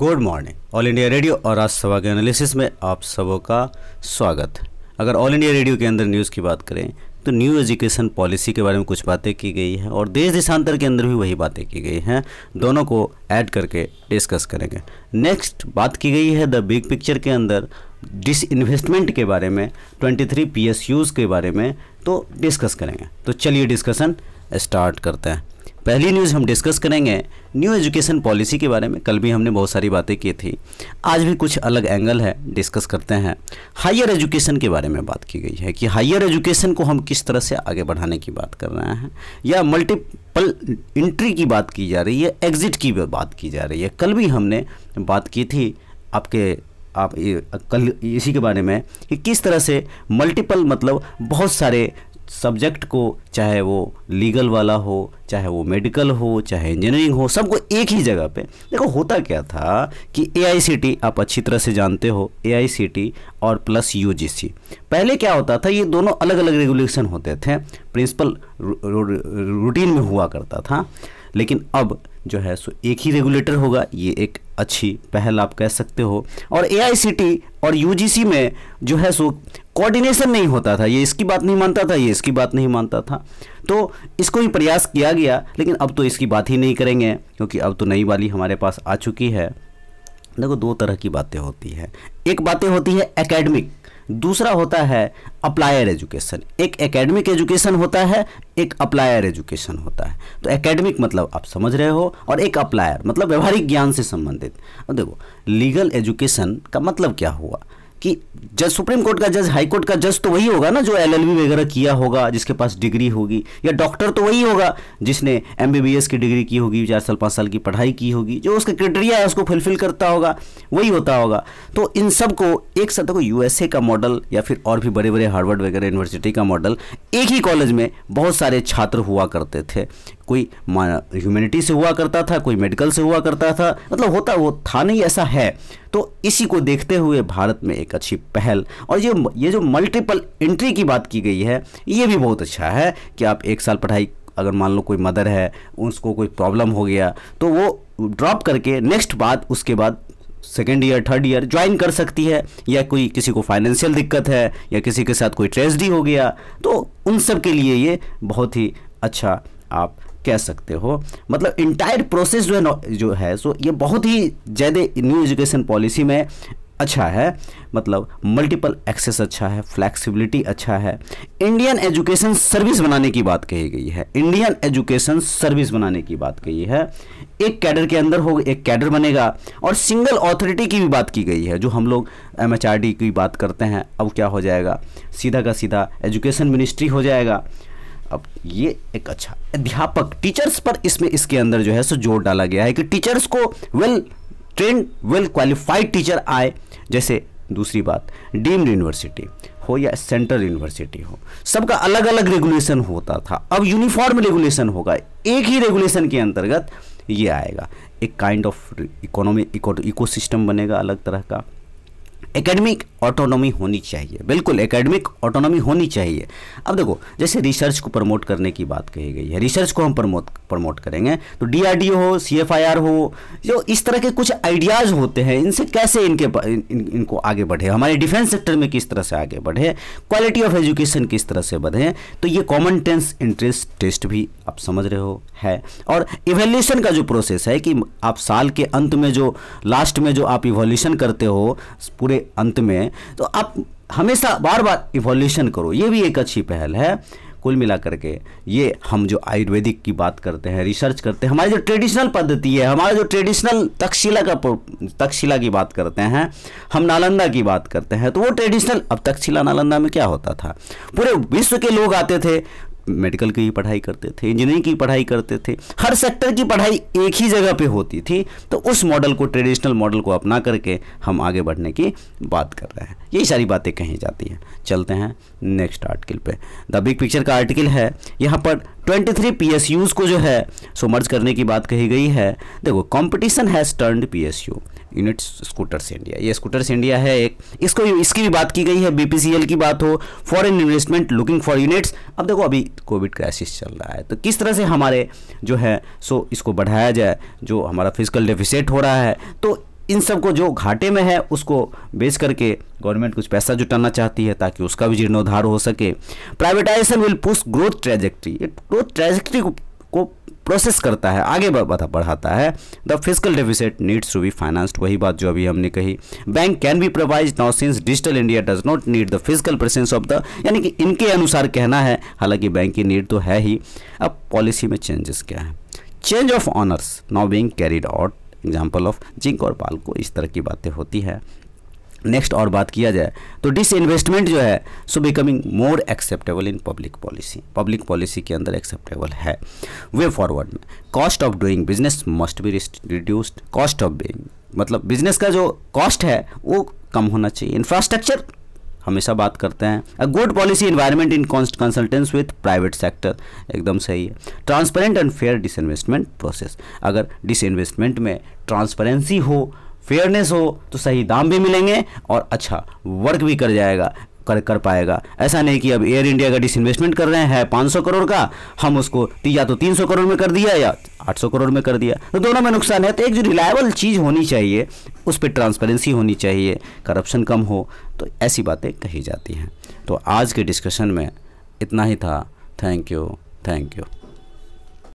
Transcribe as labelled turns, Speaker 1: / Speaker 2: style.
Speaker 1: good morning All India Radio और आज सभा के एनालिसिस में आप सबों का स्वागत अगर ऑल इंडिया रेडियो के अंदर न्यूज़ की बात करें तो न्यू एजुकेशन पॉलिसी के बारे में कुछ बातें की गई हैं और देश देशांतर के अंदर भी वही बातें की गई हैं दोनों को ऐड करके डिस्कस करेंगे नेक्स्ट बात की गई है द बिग पिक्चर के अंदर डिस इन्वेस्टमेंट के बारे में ट्वेंटी थ्री के बारे में तो डिस्कस करेंगे तो चलिए डिस्कसन स्टार्ट करते हैं पहली न्यूज़ हम डिस्कस करेंगे न्यू एजुकेशन पॉलिसी के बारे में कल भी हमने बहुत सारी बातें की थी आज भी कुछ अलग एंगल है डिस्कस करते हैं हायर एजुकेशन के बारे में बात की गई है कि हायर एजुकेशन को हम किस तरह से आगे बढ़ाने की बात कर रहे हैं या मल्टीपल इंट्री की बात की जा रही है एग्ज़िट की बात की जा रही है कल भी हमने बात की थी आपके आप कल इसी के बारे में कि किस तरह से मल्टीपल मतलब बहुत सारे सब्जेक्ट को चाहे वो लीगल वाला हो चाहे वो मेडिकल हो चाहे इंजीनियरिंग हो सबको एक ही जगह पे देखो होता क्या था कि ए आप अच्छी तरह से जानते हो ए और प्लस यू पहले क्या होता था ये दोनों अलग अलग रेगुलेशन होते थे प्रिंसिपल रूटीन में हुआ करता था लेकिन अब जो है सो एक ही रेगुलेटर होगा ये एक अच्छी पहल आप कह सकते हो और ए और यू में जो है सो कोऑर्डिनेशन नहीं होता था ये इसकी बात नहीं मानता था ये इसकी बात नहीं मानता था तो इसको भी प्रयास किया गया लेकिन अब तो इसकी बात ही नहीं करेंगे क्योंकि अब तो नई वाली हमारे पास आ चुकी है देखो दो तरह की बातें होती है एक बातें होती है एकेडमिक दूसरा होता है अप्लायर एजुकेशन एक एकेडमिक एजुकेशन होता है एक अप्लायर एजुकेशन होता है तो एकेडमिक मतलब आप समझ रहे हो और एक अप्लायर मतलब व्यवहारिक ज्ञान से संबंधित देखो लीगल एजुकेशन का मतलब क्या हुआ कि जज सुप्रीम कोर्ट का जज हाई कोर्ट का जज तो वही होगा ना जो एलएलबी वगैरह किया होगा जिसके पास डिग्री होगी या डॉक्टर तो वही होगा जिसने एमबीबीएस की डिग्री की होगी चार साल पाँच साल की पढ़ाई की होगी जो उसका क्रिटेरिया है उसको फुलफिल करता होगा वही होता होगा तो इन सब को एक साथ को यूएसए का मॉडल या फिर और भी बड़े बड़े हार्वर्ड वगैरह यूनिवर्सिटी का मॉडल एक ही कॉलेज में बहुत सारे छात्र हुआ करते थे कोई ह्यूमैनिटी से हुआ करता था कोई मेडिकल से हुआ करता था मतलब होता वो था नहीं ऐसा है तो इसी को देखते हुए भारत में एक अच्छी पहल और ये ये जो मल्टीपल एंट्री की बात की गई है ये भी बहुत अच्छा है कि आप एक साल पढ़ाई अगर मान लो कोई मदर है उसको कोई प्रॉब्लम हो गया तो वो ड्रॉप करके नेक्स्ट बाद उसके बाद second year third year join कर सकती है या कोई किसी को फाइनेंशियल दिक्कत है या किसी के साथ कोई ट्रेजडी हो गया तो उन सब के लिए ये बहुत ही अच्छा आप कह सकते हो मतलब इंटायर प्रोसेस जो है जो है सो ये बहुत ही ज़्यादा न्यू एजुकेशन पॉलिसी में अच्छा है मतलब मल्टीपल एक्सेस अच्छा है फ्लैक्सीबिलिटी अच्छा है इंडियन एजुकेशन सर्विस बनाने की बात कही गई है इंडियन एजुकेशन सर्विस बनाने की बात कही है एक कैडर के अंदर हो एक कैडर बनेगा और सिंगल अथॉरिटी की भी बात की गई है जो हम लोग एम की बात करते हैं अब क्या हो जाएगा सीधा का सीधा एजुकेशन मिनिस्ट्री हो जाएगा अब ये एक अच्छा अध्यापक टीचर्स पर इसमें इसके अंदर जो है सो जोर डाला गया है कि टीचर्स को well train well qualified teacher आए जैसे दूसरी बात डीम्ड यूनिवर्सिटी हो या सेंट्रल यूनिवर्सिटी हो सबका अलग अलग रेगुलेशन होता था अब यूनिफॉर्म रेगुलेशन होगा एक ही रेगुलेशन के अंतर्गत ये आएगा एक काइंड ऑफ इकोनॉमी सिस्टम बनेगा अलग तरह का एकेडमिक ऑटोनॉमी होनी चाहिए बिल्कुल एकेडमिक ऑटोनॉमी होनी चाहिए अब देखो जैसे रिसर्च को प्रमोट करने की बात कही गई है रिसर्च को हम प्रमोट प्रमोट करेंगे तो डीआरडीओ हो सीएफआईआर हो जो इस तरह के कुछ आइडियाज़ होते हैं इनसे कैसे इनके इन, इन, इनको आगे बढ़े हमारे डिफेंस सेक्टर में किस तरह से आगे बढ़े क्वालिटी ऑफ एजुकेशन किस तरह से बढ़े तो ये कॉमन टेंस इंटरेस्ट टेस्ट भी आप समझ रहे हो है और इवेल्यूशन का जो प्रोसेस है कि आप साल के अंत में जो लास्ट में जो आप इवोल्यूशन करते हो पूरे अंत में तो आप हमेशा बार बार इवोल्यूशन करो ये भी एक अच्छी पहल है कुल मिलाकर के ये हम जो आयुर्वेदिक की बात करते हैं रिसर्च करते हैं हमारी जो ट्रेडिशनल पद्धति है हमारा जो ट्रेडिशनल तक्षशिला का तक्षशिला की बात करते हैं हम नालंदा की बात करते हैं तो वो ट्रेडिशनल अब तक्षशिला नालंदा में क्या होता था पूरे विश्व के लोग आते थे मेडिकल की पढ़ाई करते थे इंजीनियरिंग की पढ़ाई करते थे हर सेक्टर की पढ़ाई एक ही जगह पे होती थी तो उस मॉडल को ट्रेडिशनल मॉडल को अपना करके हम आगे बढ़ने की बात कर रहे हैं यही सारी बातें कही जाती हैं चलते हैं नेक्स्ट आर्टिकल पे द बिग पिक्चर का आर्टिकल है यहाँ पर twenty three PSUs को जो है सो मर्ज करने की बात कही गई है देखो competition has turned P S U unit scooters India ये स्कूटर्स इंडिया है एक इसको इसकी भी बात की गई है बी पी सी एल की बात हो foreign investment looking for units अब देखो अभी कोविड क्राइसिस चल रहा है तो किस तरह से हमारे जो है सो इसको बढ़ाया जाए जो हमारा फिजिकल डेफिसिट हो रहा है तो इन सब को जो घाटे में है उसको बेच करके गवर्नमेंट कुछ पैसा जुटाना चाहती है ताकि उसका भी जीर्णोद्धार हो सके privatisation will push growth trajectory growth trajectory को, को प्रोसेस करता है आगे बढ़ाता है the physical deficit needs to be financed वही बात जो अभी हमने कही bank can be privatise now since digital India does not need the physical presence of the यानी कि इनके अनुसार कहना है हालांकि बैंक की नीड तो है ही अब पॉलिसी में चेंजेस क्या है change of owners now being carried out example of zinc और पाल को इस तरह की बातें होती है नेक्स्ट और बात किया जाए तो डिस इन्वेस्टमेंट जो है सो becoming more acceptable in public policy public policy के अंदर एक्सेप्टेबल है वे फॉरवर्ड में cost of doing business must be reduced cost of being मतलब बिजनेस का जो कॉस्ट है वो कम होना चाहिए इंफ्रास्ट्रक्चर हमेशा बात करते हैं a good policy environment in consultants with private sector एकदम सही है transparent and fair disinvestment process अगर डिसइन्वेस्टमेंट में ट्रांसपेरेंसी हो फेयरनेस हो तो सही दाम भी मिलेंगे और अच्छा वर्क भी कर जाएगा कर कर पाएगा ऐसा नहीं कि अब एयर इंडिया का डिसइन्वेस्टमेंट कर रहे हैं 500 करोड़ का हम उसको या तो 300 करोड़ में कर दिया या 800 करोड़ में कर दिया तो दोनों में नुकसान है तो एक जो रिलायबल चीज़ होनी चाहिए उस पर ट्रांसपेरेंसी होनी चाहिए करप्शन कम हो तो ऐसी बातें कही जाती हैं तो आज के डिस्कशन में इतना ही था थैंक यू थैंक यू